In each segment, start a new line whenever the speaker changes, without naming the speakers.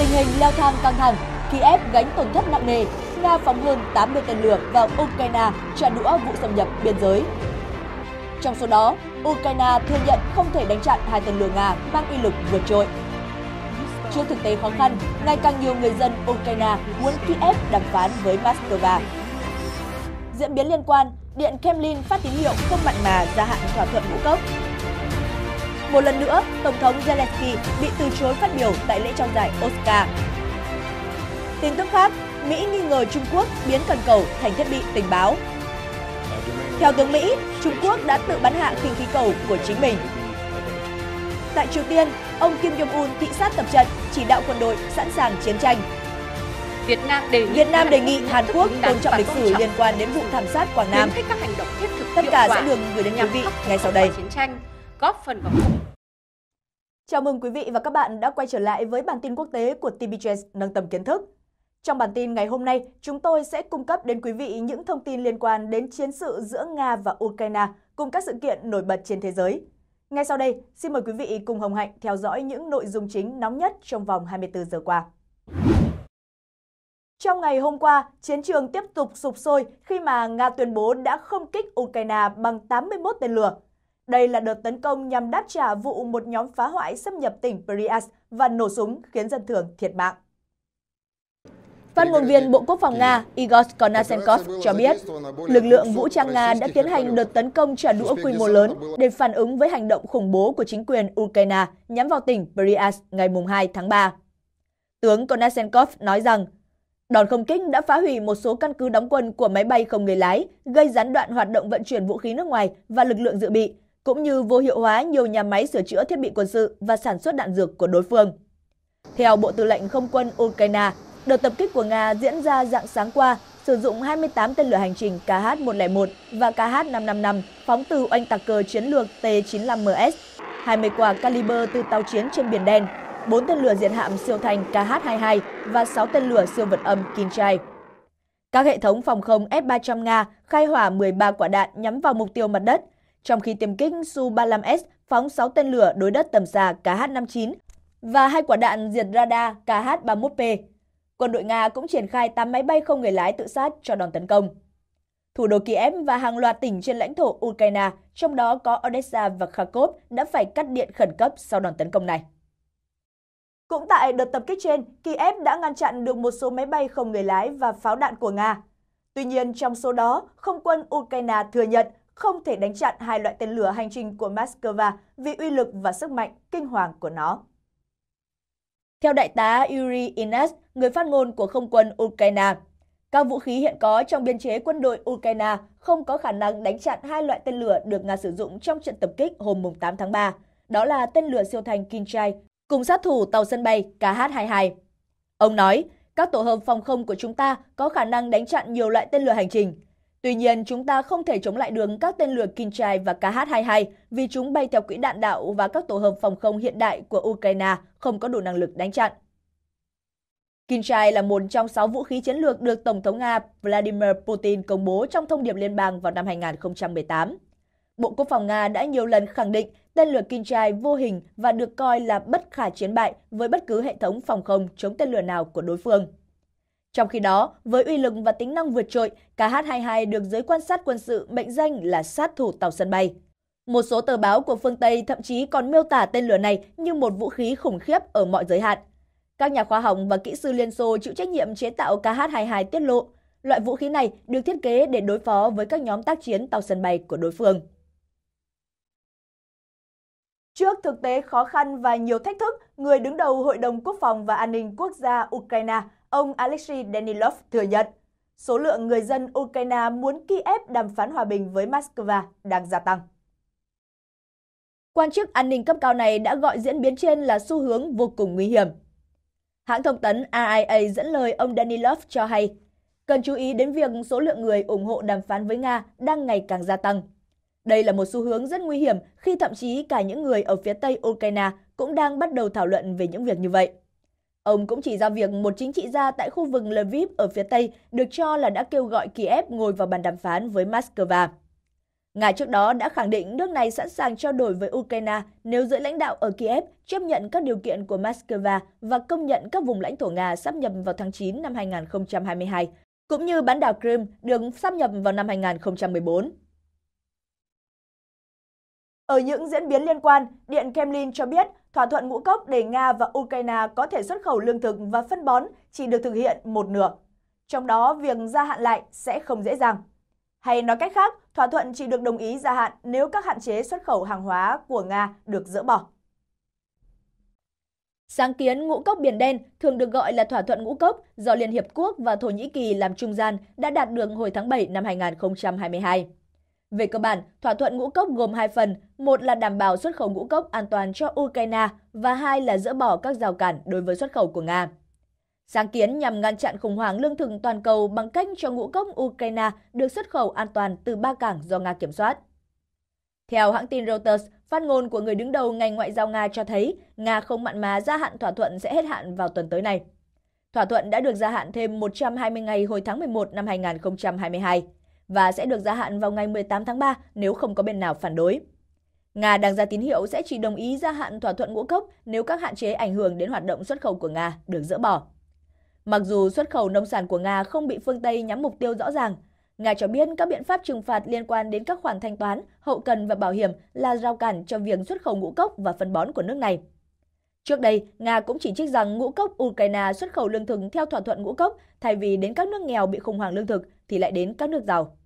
Tình hình leo thang căng thẳng, Kiev gánh tổn thất nặng nề, Nga phóng hơn 80 tên lửa vào Ukraine trả đũa vụ xâm nhập biên giới. Trong số đó, Ukraine thừa nhận không thể đánh chặn hai tên lửa Nga mang uy lực vượt trội. Trước thực tế khó khăn, ngày càng nhiều người dân Ukraine muốn Kiev đàm phán với Moscow. Diễn biến liên quan, Điện Kremlin phát tín hiệu không mặn mà gia hạn thỏa thuận ngũ cốc một lần nữa, Tổng thống Zelensky bị từ chối phát biểu tại lễ trao giải Oscar. Tin tức khác, Mỹ nghi ngờ Trung Quốc biến cần cầu thành thiết bị tình báo. Theo tướng Mỹ, Trung Quốc đã tự bắn hạ khinh khí cầu của chính mình. Tại Triều Tiên, ông Kim Jong-un thị sát tập trận, chỉ đạo quân đội sẵn sàng chiến tranh. Việt Nam đề nghị, Việt Nam đề nghị Hàn Quốc tôn trọng lịch sử liên quan đến vụ thảm sát Quảng Nam. Tất cả sẽ được gửi đến quý vị ngay sau đây. Chiến tranh góp phần vào Chào mừng quý vị và các bạn đã quay trở lại với bản tin quốc tế của TBS nâng tầm kiến thức. Trong bản tin ngày hôm nay, chúng tôi sẽ cung cấp đến quý vị những thông tin liên quan đến chiến sự giữa Nga và Ukraine cùng các sự kiện nổi bật trên thế giới. Ngay sau đây, xin mời quý vị cùng Hồng Hạnh theo dõi những nội dung chính nóng nhất trong vòng 24 giờ qua. Trong ngày hôm qua, chiến trường tiếp tục sụp sôi khi mà Nga tuyên bố đã không kích Ukraine bằng 81 tên lửa. Đây là đợt tấn công nhằm đáp trả vụ một nhóm phá hoại xâm nhập tỉnh Bryansk và nổ súng khiến dân thường thiệt mạng. Phát ngôn viên Bộ Quốc phòng Nga Igor Konashenkov cho biết, lực lượng vũ trang Nga đã tiến hành đợt tấn công trả đũa quy mô lớn để phản ứng với hành động khủng bố của chính quyền Ukraine nhắm vào tỉnh Bryansk ngày 2 tháng 3. Tướng Konashenkov nói rằng, đòn không kích đã phá hủy một số căn cứ đóng quân của máy bay không người lái, gây gián đoạn hoạt động vận chuyển vũ khí nước ngoài và lực lượng dự bị, cũng như vô hiệu hóa nhiều nhà máy sửa chữa thiết bị quân sự và sản xuất đạn dược của đối phương. Theo Bộ Tư lệnh Không quân Ukraine, đợt tập kích của Nga diễn ra dạng sáng qua sử dụng 28 tên lửa hành trình KH-101 và KH-555 phóng từ oanh tạc cơ chiến lược T-95MS, 20 quả caliber từ tàu chiến trên Biển Đen, 4 tên lửa diện hạm siêu thanh KH-22 và 6 tên lửa siêu vật âm Kinchai. Các hệ thống phòng không S-300 Nga khai hỏa 13 quả đạn nhắm vào mục tiêu mặt đất – trong khi tiêm kích Su-35S phóng 6 tên lửa đối đất tầm xa KH-59 và hai quả đạn diệt radar KH-31P. Quân đội Nga cũng triển khai 8 máy bay không người lái tự sát cho đòn tấn công. Thủ đô Kiev và hàng loạt tỉnh trên lãnh thổ Ukraine, trong đó có Odessa và Kharkov, đã phải cắt điện khẩn cấp sau đòn tấn công này. Cũng tại đợt tập kích trên, Kiev đã ngăn chặn được một số máy bay không người lái và pháo đạn của Nga. Tuy nhiên, trong số đó, không quân Ukraine thừa nhận không thể đánh chặn hai loại tên lửa hành trình của Moscow vì uy lực và sức mạnh kinh hoàng của nó. Theo đại tá Yuri Ines, người phát ngôn của không quân Ukraine, các vũ khí hiện có trong biên chế quân đội Ukraine không có khả năng đánh chặn hai loại tên lửa được Nga sử dụng trong trận tập kích hôm 8 tháng 3, đó là tên lửa siêu thanh Kinjai cùng sát thủ tàu sân bay KH-22. Ông nói, các tổ hợp phòng không của chúng ta có khả năng đánh chặn nhiều loại tên lửa hành trình, Tuy nhiên, chúng ta không thể chống lại được các tên lửa Kinchai và KH-22 vì chúng bay theo quỹ đạn đạo và các tổ hợp phòng không hiện đại của Ukraine không có đủ năng lực đánh chặn. Kinchai là một trong 6 vũ khí chiến lược được Tổng thống Nga Vladimir Putin công bố trong thông điệp liên bang vào năm 2018. Bộ Quốc phòng Nga đã nhiều lần khẳng định tên lửa Kinchai vô hình và được coi là bất khả chiến bại với bất cứ hệ thống phòng không chống tên lửa nào của đối phương. Trong khi đó, với uy lực và tính năng vượt trội, KH-22 được giới quan sát quân sự mệnh danh là sát thủ tàu sân bay. Một số tờ báo của phương Tây thậm chí còn miêu tả tên lửa này như một vũ khí khủng khiếp ở mọi giới hạn. Các nhà khoa học và kỹ sư Liên Xô chịu trách nhiệm chế tạo KH-22 tiết lộ, loại vũ khí này được thiết kế để đối phó với các nhóm tác chiến tàu sân bay của đối phương. Trước thực tế khó khăn và nhiều thách thức, người đứng đầu Hội đồng Quốc phòng và An ninh Quốc gia Ukraine – ông Alexei Danilov thừa nhận số lượng người dân Ukraine muốn Kiev đàm phán hòa bình với Moscow đang gia tăng. Quan chức an ninh cấp cao này đã gọi diễn biến trên là xu hướng vô cùng nguy hiểm. Hãng thông tấn RIA dẫn lời ông Danilov cho hay, cần chú ý đến việc số lượng người ủng hộ đàm phán với Nga đang ngày càng gia tăng. Đây là một xu hướng rất nguy hiểm khi thậm chí cả những người ở phía Tây Ukraine cũng đang bắt đầu thảo luận về những việc như vậy. Ông cũng chỉ ra việc một chính trị gia tại khu vực Lviv ở phía Tây được cho là đã kêu gọi Kiev ngồi vào bàn đàm phán với Moscow. Nga trước đó đã khẳng định nước này sẵn sàng trao đổi với Ukraine nếu giới lãnh đạo ở Kiev chấp nhận các điều kiện của Moscow và công nhận các vùng lãnh thổ Nga sắp nhập vào tháng 9 năm 2022, cũng như bán đảo Crimea được sắp nhập vào năm 2014. Ở những diễn biến liên quan, Điện Kremlin cho biết thỏa thuận ngũ cốc để Nga và Ukraine có thể xuất khẩu lương thực và phân bón chỉ được thực hiện một nửa. Trong đó, việc gia hạn lại sẽ không dễ dàng. Hay nói cách khác, thỏa thuận chỉ được đồng ý gia hạn nếu các hạn chế xuất khẩu hàng hóa của Nga được dỡ bỏ. Sáng kiến ngũ cốc biển đen thường được gọi là thỏa thuận ngũ cốc do Liên Hiệp Quốc và Thổ Nhĩ Kỳ làm trung gian đã đạt được hồi tháng 7 năm 2022. Về cơ bản, thỏa thuận ngũ cốc gồm hai phần, một là đảm bảo xuất khẩu ngũ cốc an toàn cho Ukraine và hai là dỡ bỏ các rào cản đối với xuất khẩu của Nga. Sáng kiến nhằm ngăn chặn khủng hoảng lương thực toàn cầu bằng cách cho ngũ cốc Ukraine được xuất khẩu an toàn từ ba cảng do Nga kiểm soát. Theo hãng tin Reuters, phát ngôn của người đứng đầu ngành ngoại giao Nga cho thấy Nga không mặn mà gia hạn thỏa thuận sẽ hết hạn vào tuần tới này. Thỏa thuận đã được gia hạn thêm 120 ngày hồi tháng 11 năm 2022 và sẽ được gia hạn vào ngày 18 tháng 3 nếu không có bên nào phản đối. Nga đang ra tín hiệu sẽ chỉ đồng ý gia hạn thỏa thuận ngũ cốc nếu các hạn chế ảnh hưởng đến hoạt động xuất khẩu của Nga được dỡ bỏ. Mặc dù xuất khẩu nông sản của Nga không bị phương Tây nhắm mục tiêu rõ ràng, Nga cho biết các biện pháp trừng phạt liên quan đến các khoản thanh toán, hậu cần và bảo hiểm là rào cản cho việc xuất khẩu ngũ cốc và phân bón của nước này. Trước đây, Nga cũng chỉ trích rằng ngũ cốc Ukraine xuất khẩu lương thực theo thỏa thuận ngũ cốc thay vì đến các nước nghèo bị khủng hoảng lương thực thì lại đến các nước giàu.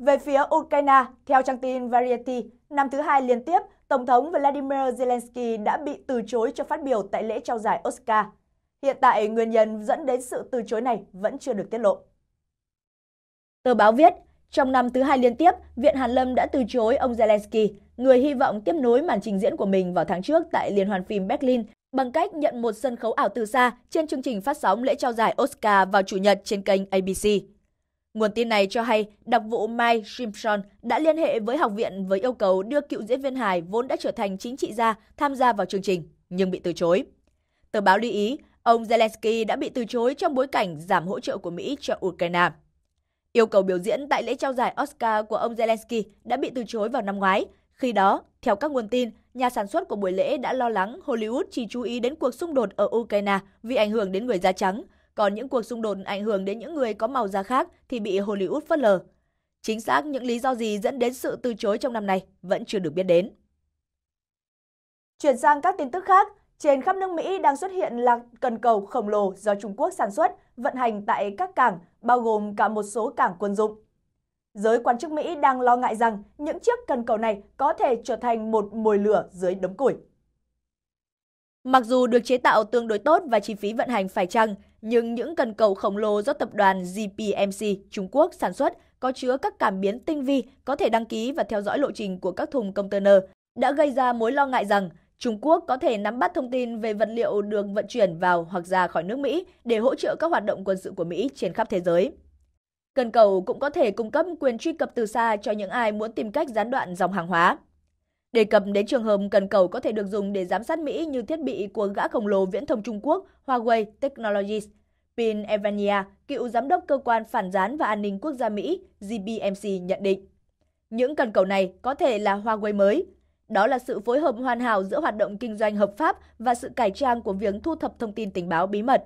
Về phía Ukraine, theo trang tin Variety, năm thứ hai liên tiếp, Tổng thống Vladimir Zelensky đã bị từ chối cho phát biểu tại lễ trao giải Oscar. Hiện tại, nguyên nhân dẫn đến sự từ chối này vẫn chưa được tiết lộ. Tờ báo viết, trong năm thứ hai liên tiếp, Viện Hàn Lâm đã từ chối ông Zelensky, người hy vọng tiếp nối màn trình diễn của mình vào tháng trước tại Liên hoàn phim Berlin bằng cách nhận một sân khấu ảo từ xa trên chương trình phát sóng lễ trao giải Oscar vào Chủ nhật trên kênh ABC. Nguồn tin này cho hay đặc vụ Mike Simpson đã liên hệ với học viện với yêu cầu đưa cựu diễn viên hài vốn đã trở thành chính trị gia tham gia vào chương trình, nhưng bị từ chối. Tờ báo lưu ý, ông Zelensky đã bị từ chối trong bối cảnh giảm hỗ trợ của Mỹ cho Ukraine. Yêu cầu biểu diễn tại lễ trao giải Oscar của ông Zelensky đã bị từ chối vào năm ngoái. Khi đó, theo các nguồn tin, nhà sản xuất của buổi lễ đã lo lắng Hollywood chỉ chú ý đến cuộc xung đột ở Ukraine vì ảnh hưởng đến người da trắng – còn những cuộc xung đột ảnh hưởng đến những người có màu da khác thì bị Hollywood phớt lờ. Chính xác những lý do gì dẫn đến sự từ chối trong năm nay vẫn chưa được biết đến. Chuyển sang các tin tức khác, trên khắp nước Mỹ đang xuất hiện là cần cầu khổng lồ do Trung Quốc sản xuất, vận hành tại các cảng, bao gồm cả một số cảng quân dụng. Giới quan chức Mỹ đang lo ngại rằng những chiếc cần cầu này có thể trở thành một mồi lửa dưới đống củi. Mặc dù được chế tạo tương đối tốt và chi phí vận hành phải chăng, nhưng những cần cầu khổng lồ do tập đoàn GPMC Trung Quốc sản xuất có chứa các cảm biến tinh vi có thể đăng ký và theo dõi lộ trình của các thùng container đã gây ra mối lo ngại rằng Trung Quốc có thể nắm bắt thông tin về vật liệu được vận chuyển vào hoặc ra khỏi nước Mỹ để hỗ trợ các hoạt động quân sự của Mỹ trên khắp thế giới. Cần cầu cũng có thể cung cấp quyền truy cập từ xa cho những ai muốn tìm cách gián đoạn dòng hàng hóa. Đề cập đến trường hợp cần cầu có thể được dùng để giám sát Mỹ như thiết bị của gã khổng lồ viễn thông Trung Quốc Huawei Technologies, Pin Evania, cựu giám đốc cơ quan phản gián và an ninh quốc gia Mỹ GBMC nhận định. Những cần cầu này có thể là Huawei mới. Đó là sự phối hợp hoàn hảo giữa hoạt động kinh doanh hợp pháp và sự cải trang của việc thu thập thông tin tình báo bí mật.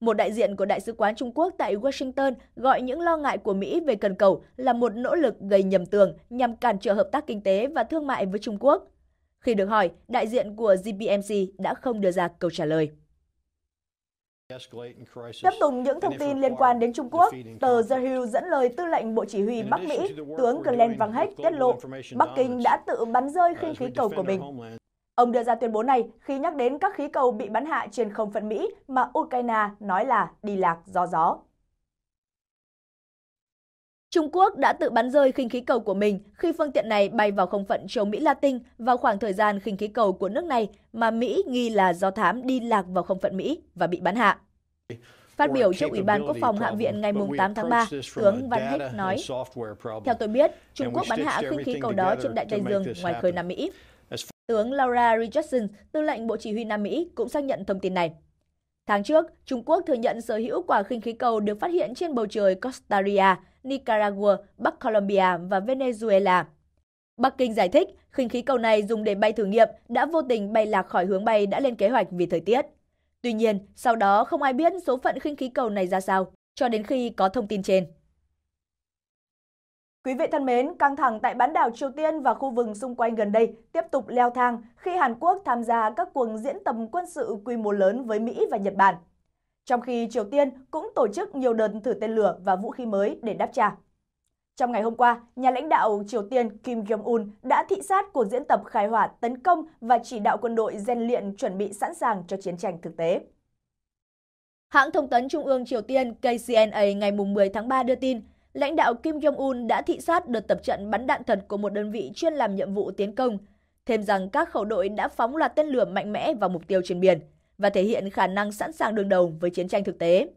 Một đại diện của Đại sứ quán Trung Quốc tại Washington gọi những lo ngại của Mỹ về cần cầu là một nỗ lực gây nhầm tường nhằm cản trở hợp tác kinh tế và thương mại với Trung Quốc. Khi được hỏi, đại diện của GPMC đã không đưa ra câu trả lời. Tiếp tục những thông tin liên quan đến Trung Quốc, tờ The Hill dẫn lời tư lệnh Bộ Chỉ huy Bắc Mỹ, tướng Glenn Van Heck tiết lộ Bắc Kinh đã tự bắn rơi khinh khí cầu của mình. Ông đưa ra tuyên bố này khi nhắc đến các khí cầu bị bắn hạ trên không phận Mỹ mà Ukraine nói là đi lạc do gió. Trung Quốc đã tự bắn rơi khinh khí cầu của mình khi phương tiện này bay vào không phận châu Mỹ Latin vào khoảng thời gian khinh khí cầu của nước này mà Mỹ nghi là do thám đi lạc vào không phận Mỹ và bị bắn hạ. Phát biểu trước Ủy ban Quốc phòng Hạ viện ngày 8 tháng 3, tướng Van Heck nói, Theo tôi biết, Trung Quốc bắn hạ khinh khí cầu đó trên Đại Tây Dương ngoài khơi Nam Mỹ. Tướng Laura Richardson, tư lệnh Bộ Chỉ huy Nam Mỹ, cũng xác nhận thông tin này. Tháng trước, Trung Quốc thừa nhận sở hữu quả khinh khí cầu được phát hiện trên bầu trời Costa Rica, Nicaragua, Bắc Colombia và Venezuela. Bắc Kinh giải thích khinh khí cầu này dùng để bay thử nghiệm đã vô tình bay lạc khỏi hướng bay đã lên kế hoạch vì thời tiết. Tuy nhiên, sau đó không ai biết số phận khinh khí cầu này ra sao, cho đến khi có thông tin trên. Quý vị thân mến, căng thẳng tại bán đảo Triều Tiên và khu vực xung quanh gần đây tiếp tục leo thang khi Hàn Quốc tham gia các cuộc diễn tập quân sự quy mô lớn với Mỹ và Nhật Bản. Trong khi Triều Tiên cũng tổ chức nhiều đợt thử tên lửa và vũ khí mới để đáp trả. Trong ngày hôm qua, nhà lãnh đạo Triều Tiên Kim Jong-un đã thị sát cuộc diễn tập khai hỏa tấn công và chỉ đạo quân đội rèn luyện chuẩn bị sẵn sàng cho chiến tranh thực tế. Hãng thông tấn Trung ương Triều Tiên KCNA ngày 10 tháng 3 đưa tin, lãnh đạo Kim Jong-un đã thị sát đợt tập trận bắn đạn thật của một đơn vị chuyên làm nhiệm vụ tiến công, thêm rằng các khẩu đội đã phóng loạt tên lửa mạnh mẽ vào mục tiêu trên biển và thể hiện khả năng sẵn sàng đương đầu với chiến tranh thực tế.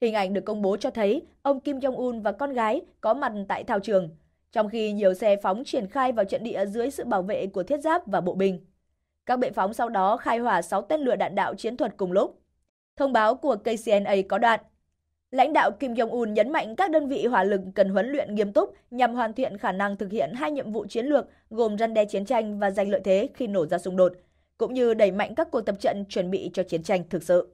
Hình ảnh được công bố cho thấy ông Kim Jong-un và con gái có mặt tại thao trường, trong khi nhiều xe phóng triển khai vào trận địa dưới sự bảo vệ của thiết giáp và bộ binh. Các bệ phóng sau đó khai hỏa 6 tên lửa đạn đạo chiến thuật cùng lúc. Thông báo của KCNA có đoạn, Lãnh đạo Kim Jong-un nhấn mạnh các đơn vị hỏa lực cần huấn luyện nghiêm túc nhằm hoàn thiện khả năng thực hiện hai nhiệm vụ chiến lược gồm răn đe chiến tranh và giành lợi thế khi nổ ra xung đột, cũng như đẩy mạnh các cuộc tập trận chuẩn bị cho chiến tranh thực sự.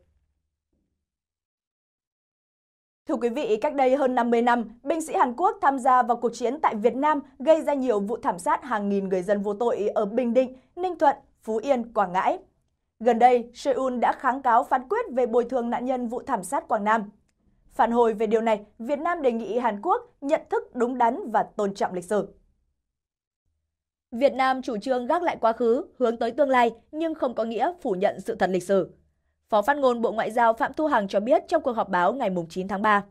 Thưa quý vị, cách đây hơn 50 năm, binh sĩ Hàn Quốc tham gia vào cuộc chiến tại Việt Nam gây ra nhiều vụ thảm sát hàng nghìn người dân vô tội ở Bình Định, Ninh Thuận, Phú Yên, Quảng Ngãi. Gần đây, Seoul đã kháng cáo phán quyết về bồi thường nạn nhân vụ thảm sát Quảng Nam. Phản hồi về điều này, Việt Nam đề nghị Hàn Quốc nhận thức đúng đắn và tôn trọng lịch sử. Việt Nam chủ trương gác lại quá khứ, hướng tới tương lai nhưng không có nghĩa phủ nhận sự thật lịch sử. Phó phát ngôn Bộ Ngoại giao Phạm Thu Hằng cho biết trong cuộc họp báo ngày 9 tháng 3.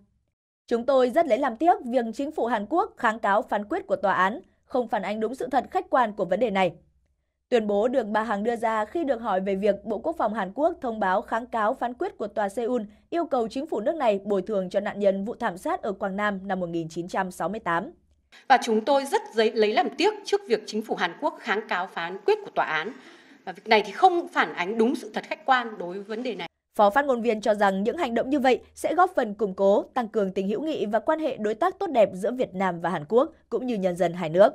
Chúng tôi rất lấy làm tiếc việc chính phủ Hàn Quốc kháng cáo phán quyết của tòa án không phản ánh đúng sự thật khách quan của vấn đề này. Tuyên bố được bà Hằng đưa ra khi được hỏi về việc Bộ Quốc phòng Hàn Quốc thông báo kháng cáo phán quyết của tòa Seoul yêu cầu chính phủ nước này bồi thường cho nạn nhân vụ thảm sát ở Quảng Nam năm 1968. Và chúng tôi rất lấy làm tiếc trước việc chính phủ Hàn Quốc kháng cáo phán quyết của tòa án. Và việc này thì không phản ánh đúng sự thật khách quan đối với vấn đề này. Phó phát ngôn viên cho rằng những hành động như vậy sẽ góp phần củng cố, tăng cường tình hữu nghị và quan hệ đối tác tốt đẹp giữa Việt Nam và Hàn Quốc cũng như nhân dân hai nước.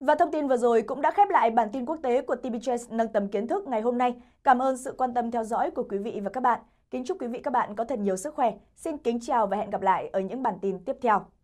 Và thông tin vừa rồi cũng đã khép lại bản tin quốc tế của TBS nâng tầm kiến thức ngày hôm nay. Cảm ơn sự quan tâm theo dõi của quý vị và các bạn. Kính chúc quý vị các bạn có thật nhiều sức khỏe. Xin kính chào và hẹn gặp lại ở những bản tin tiếp theo.